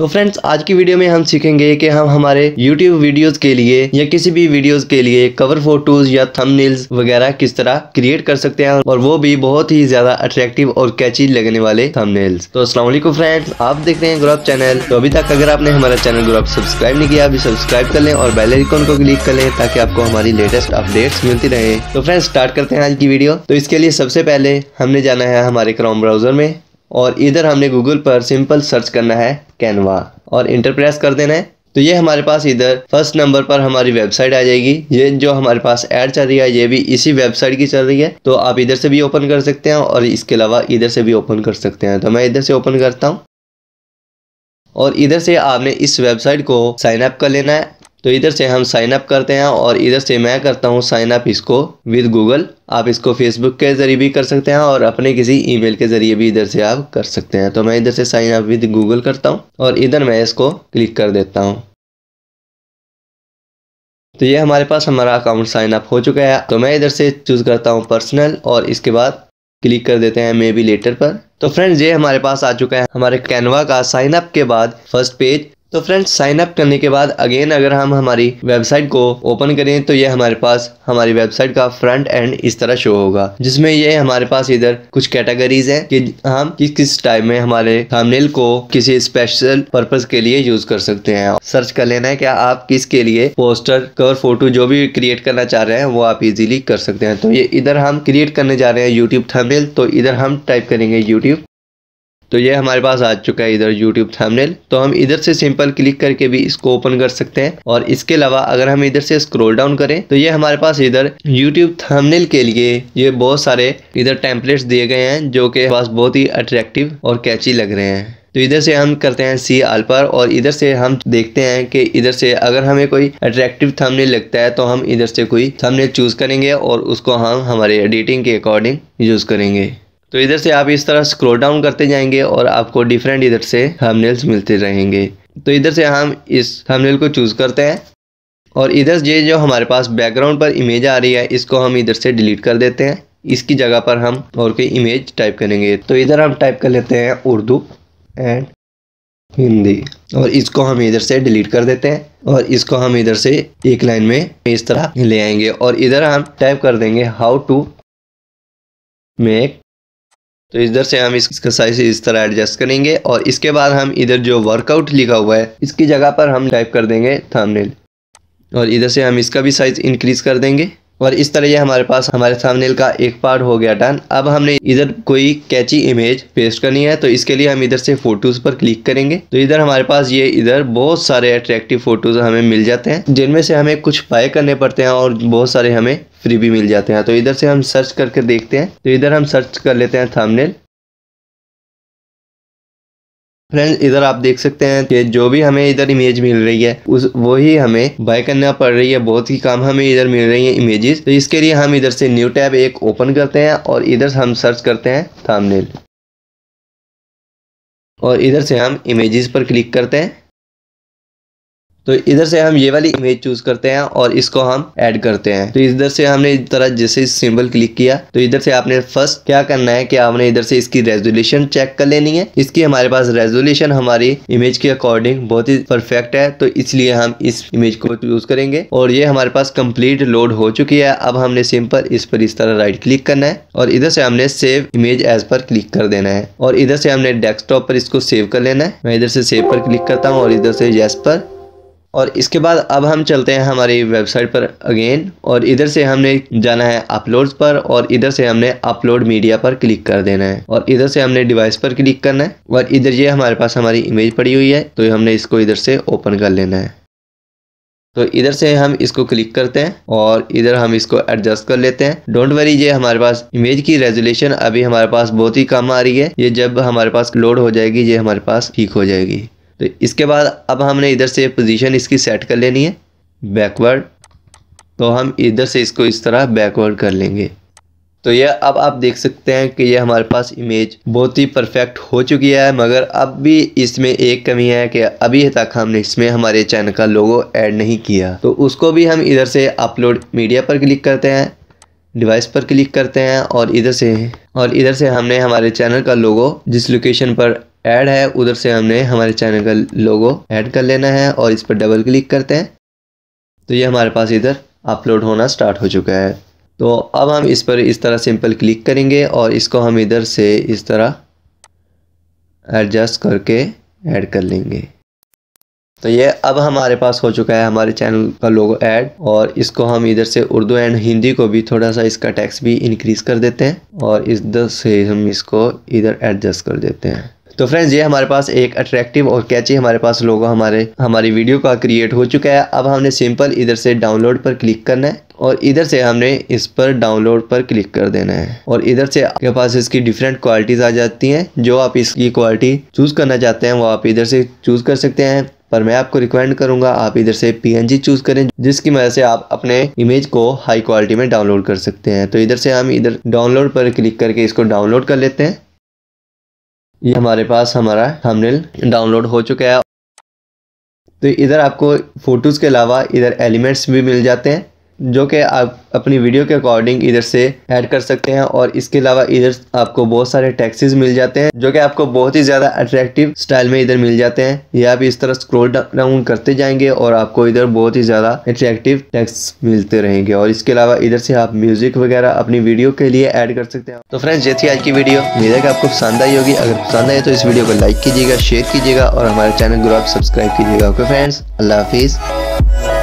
तो फ्रेंड्स आज की वीडियो में हम सीखेंगे कि हम हमारे YouTube वीडियोस के लिए या किसी भी वीडियोस के लिए कवर फोटोज या थंबनेल्स वगैरह किस तरह क्रिएट कर सकते हैं और वो भी बहुत ही ज्यादा अट्रैक्टिव और कैची लगने वाले थंबनेल्स तो असला फ्रेंड्स आप देख रहे हैं गुरब चैनल तो अभी तक अगर आपने हमारा चैनल गुरब सब्सक्राइब नहीं किया अभी सब्सक्राइब कर लें और बेलाइकॉन को क्लिक कर लें ताकि आपको हमारी लेटेस्ट अपडेट मिलती रहे तो फ्रेंड्स स्टार्ट करते हैं आज की वीडियो तो इसके लिए सबसे पहले हमने जाना है हमारे क्रोम ब्राउजर में और इधर हमने गूगल पर सिंपल सर्च करना है कैनवा और इंटर प्रेस कर देना है तो ये हमारे पास इधर फर्स्ट नंबर पर हमारी वेबसाइट आ जाएगी ये जो हमारे पास ऐड चल रही है ये भी इसी वेबसाइट की चल रही है तो आप इधर से भी ओपन कर सकते हैं और इसके अलावा इधर से भी ओपन कर सकते हैं तो मैं इधर से ओपन करता हूँ और इधर से आपने इस वेबसाइट को साइन अप कर लेना है तो इधर से हम साइन अप करते हैं और इधर से मैं करता हूँ साइन अप इसको विद गूगल आप इसको फेसबुक के ज़रिए भी कर सकते हैं और अपने किसी ईमेल के ज़रिए भी इधर से आप कर सकते हैं तो मैं इधर से साइन अप विद गूगल करता हूँ और इधर मैं इसको क्लिक कर देता हूँ तो ये हमारे पास हमारा अकाउंट साइन अप हो चुका है तो मैं इधर से चूज़ करता हूँ पर्सनल और इसके बाद क्लिक कर देते हैं मे बी लेटर पर तो फ्रेंड्स ये हमारे पास आ चुका है हमारे कैनवा का साइन अप के बाद फर्स्ट पेज तो फ्रेंड्स साइन अप करने के बाद अगेन अगर हम हमारी वेबसाइट को ओपन करें तो ये हमारे पास हमारी वेबसाइट का फ्रंट एंड इस तरह शो होगा जिसमें ये हमारे पास इधर कुछ कैटेगरीज हैं कि हम किस किस टाइम में हमारे थंबनेल को किसी स्पेशल पर्पज के लिए यूज कर सकते हैं सर्च कर लेना है कि आप किसके लिए पोस्टर कवर फोटो जो भी क्रिएट करना चाह रहे हैं वो आप इजीली कर सकते हैं तो ये इधर हम क्रिएट करने जा रहे हैं यूट्यूब थमनेल तो इधर हम टाइप करेंगे यूट्यूब तो ये हमारे पास आ चुका है इधर YouTube थंबनेल तो हम इधर से सिंपल क्लिक करके भी इसको ओपन कर सकते हैं और इसके अलावा अगर हम इधर से स्क्रॉल डाउन करें तो ये हमारे पास इधर YouTube थंबनेल के लिए ये बहुत सारे इधर टेम्पलेट्स दिए गए हैं जो कि पास बहुत ही अट्रैक्टिव और कैची लग रहे हैं तो इधर से हम करते हैं सी आल पर और इधर से हम देखते हैं कि इधर से अगर हमें कोई अट्रैक्टिव थंबनेल लगता है तो हम इधर से कोई थंबनेल चूज़ करेंगे और उसको हम हमारे एडिटिंग के अकॉर्डिंग यूज़ करेंगे तो इधर से आप इस तरह स्क्रोल डाउन करते जाएंगे और आपको डिफरेंट इधर से हमनेल्स मिलते रहेंगे तो इधर से हम इस हमनेल को चूज़ करते हैं और इधर ये जो हमारे पास बैकग्राउंड पर इमेज आ रही है इसको हम इधर से डिलीट कर देते हैं इसकी जगह पर हम और कोई इमेज टाइप करेंगे तो इधर हम टाइप कर लेते हैं उर्दू एंड हिंदी और इसको हम इधर से डिलीट कर देते हैं और इसको हम इधर से एक लाइन में इस तरह ले आएंगे और इधर हम टाइप कर देंगे हाउ टू मेक तो इधर से हम इसका साइज इस तरह एडजस्ट करेंगे और इसके बाद हम इधर जो वर्कआउट लिखा हुआ है इसकी जगह पर हम टाइप कर देंगे थंबनेल और इधर से हम इसका भी साइज़ इंक्रीज़ कर देंगे और इस तरह ये हमारे पास हमारे थंबनेल का एक पार्ट हो गया डन अब हमने इधर कोई कैची इमेज पेस्ट करनी है तो इसके लिए हम इधर से फोटोज पर क्लिक करेंगे तो इधर हमारे पास ये इधर बहुत सारे अट्रैक्टिव फोटोज हमें मिल जाते हैं जिनमें से हमें कुछ बाय करने पड़ते हैं और बहुत सारे हमें फ्री भी मिल जाते हैं तो इधर से हम सर्च करके देखते हैं तो इधर हम सर्च कर लेते हैं थंबनेल फ्रेंड इधर आप देख सकते हैं कि जो भी हमें इधर इमेज मिल रही है उस वही हमें बाय करना पड़ रही है बहुत ही काम हमें इधर मिल रही है इमेजेस तो इसके लिए हम इधर से न्यू टैब एक ओपन करते हैं और इधर हम सर्च करते हैं थामनेल और इधर से हम इमेजेस पर क्लिक करते हैं तो इधर से हम ये वाली इमेज चूज करते हैं और इसको हम ऐड करते हैं तो इधर से हमने इस तरह जैसे सिंबल क्लिक किया तो इधर से आपने फर्स्ट क्या करना है कि आपने इधर से इसकी रेजोल्यूशन चेक कर लेनी है इसकी हमारे पास रेजोल्यूशन हमारी इमेज के अकॉर्डिंग बहुत ही परफेक्ट है तो इसलिए हम इस इमेज को चूज करेंगे और ये हमारे पास कंप्लीट लोड हो चुकी है अब हमने सिंपल इस पर इस तरह राइट क्लिक करना है और इधर से हमने सेव इमेज एज पर क्लिक कर देना है और इधर से हमने डेस्कटॉप पर इसको सेव कर लेना है मैं इधर से सेव पर क्लिक करता हूँ और इधर से येस पर और इसके बाद अब हम चलते हैं हमारी वेबसाइट पर अगेन और इधर से हमने जाना है अपलोड्स पर और इधर से हमने अपलोड मीडिया पर क्लिक कर देना है और इधर से हमने डिवाइस पर क्लिक करना है और इधर ये हमारे पास हमारी इमेज पड़ी हुई है तो हमने इसको इधर से ओपन कर लेना है तो इधर से हम इसको क्लिक करते हैं और इधर हम इसको एडजस्ट कर लेते हैं डोंट वरी ये हमारे पास इमेज की रेजोल्यूशन अभी हमारे पास बहुत ही कम आ रही है ये जब हमारे पास लोड हो जाएगी ये हमारे पास ठीक हो जाएगी तो इसके बाद अब हमने इधर से पोजीशन इसकी सेट कर लेनी है बैकवर्ड तो हम इधर से इसको इस तरह बैकवर्ड कर लेंगे तो यह अब आप देख सकते हैं कि यह हमारे पास इमेज बहुत ही परफेक्ट हो चुकी है मगर अब भी इसमें एक कमी है कि अभी तक हमने इसमें हमारे चैनल का लोगो ऐड नहीं किया तो उसको भी हम इधर से अपलोड मीडिया पर क्लिक करते हैं डिवाइस पर क्लिक करते हैं और इधर से और इधर से हमने हमारे चैनल का लोगो जिस लोकेशन पर ऐड है उधर से हमने हमारे चैनल का लोगो ऐड कर लेना है और इस पर डबल क्लिक करते हैं तो ये हमारे पास इधर अपलोड होना स्टार्ट हो चुका है तो अब हम इस पर इस तरह सिंपल क्लिक करेंगे और इसको हम इधर से इस तरह एडजस्ट करके ऐड कर लेंगे तो ये अब हमारे पास हो चुका है हमारे चैनल का लोगो ऐड और इसको हम इधर से उर्दू एंड हिंदी को भी थोड़ा सा इसका टैक्स भी इंक्रीज़ कर देते हैं और इधर से हम इसको इधर एडजस्ट कर देते हैं तो फ्रेंड्स ये हमारे पास एक अट्रैक्टिव और कैची हमारे पास लोगो हमारे हमारी वीडियो का क्रिएट हो चुका है अब हमने सिंपल इधर से डाउनलोड पर क्लिक करना है और इधर से हमने इस पर डाउनलोड पर क्लिक कर देना है और इधर से आपके पास इसकी डिफरेंट क्वालिटीज़ आ जाती हैं जो आप इसकी क्वालिटी चूज़ करना चाहते हैं वो आप इधर से चूज़ कर सकते हैं पर मैं आपको रिकमेंड करूंगा आप इधर से PNG चूज करें जिसकी वजह से आप अपने इमेज को हाई क्वालिटी में डाउनलोड कर सकते हैं तो इधर से हम इधर डाउनलोड पर क्लिक करके इसको डाउनलोड कर लेते हैं ये हमारे पास हमारा थंबनेल डाउनलोड हो चुका है तो इधर आपको फ़ोटोज़ के अलावा इधर एलिमेंट्स भी मिल जाते हैं जो कि आप अपनी वीडियो के अकॉर्डिंग इधर से ऐड कर सकते हैं और इसके अलावा इधर आपको बहुत सारे टैक्सीज मिल जाते हैं जो कि आपको बहुत ही ज़्यादा अट्रैक्टिव स्टाइल में इधर मिल जाते हैं ये आप इस तरह स्क्रोल डाउन करते जाएंगे और आपको इधर बहुत ही ज़्यादा अट्रैक्टिव टैक्स मिलते रहेंगे और इसके अलावा इधर से आप म्यूजिक वगैरह अपनी वीडियो के लिए ऐड कर सकते हैं तो फ्रेंड्स ये थी आज की वीडियो मेरा कि आपको पसंद आई होगी अगर पसंद आए तो इस वीडियो को लाइक कीजिएगा शेयर कीजिएगा और हमारे चैनल को आप सब्सक्राइब कीजिएगा ओके फ्रेंड्स अल्लाह हाफिज़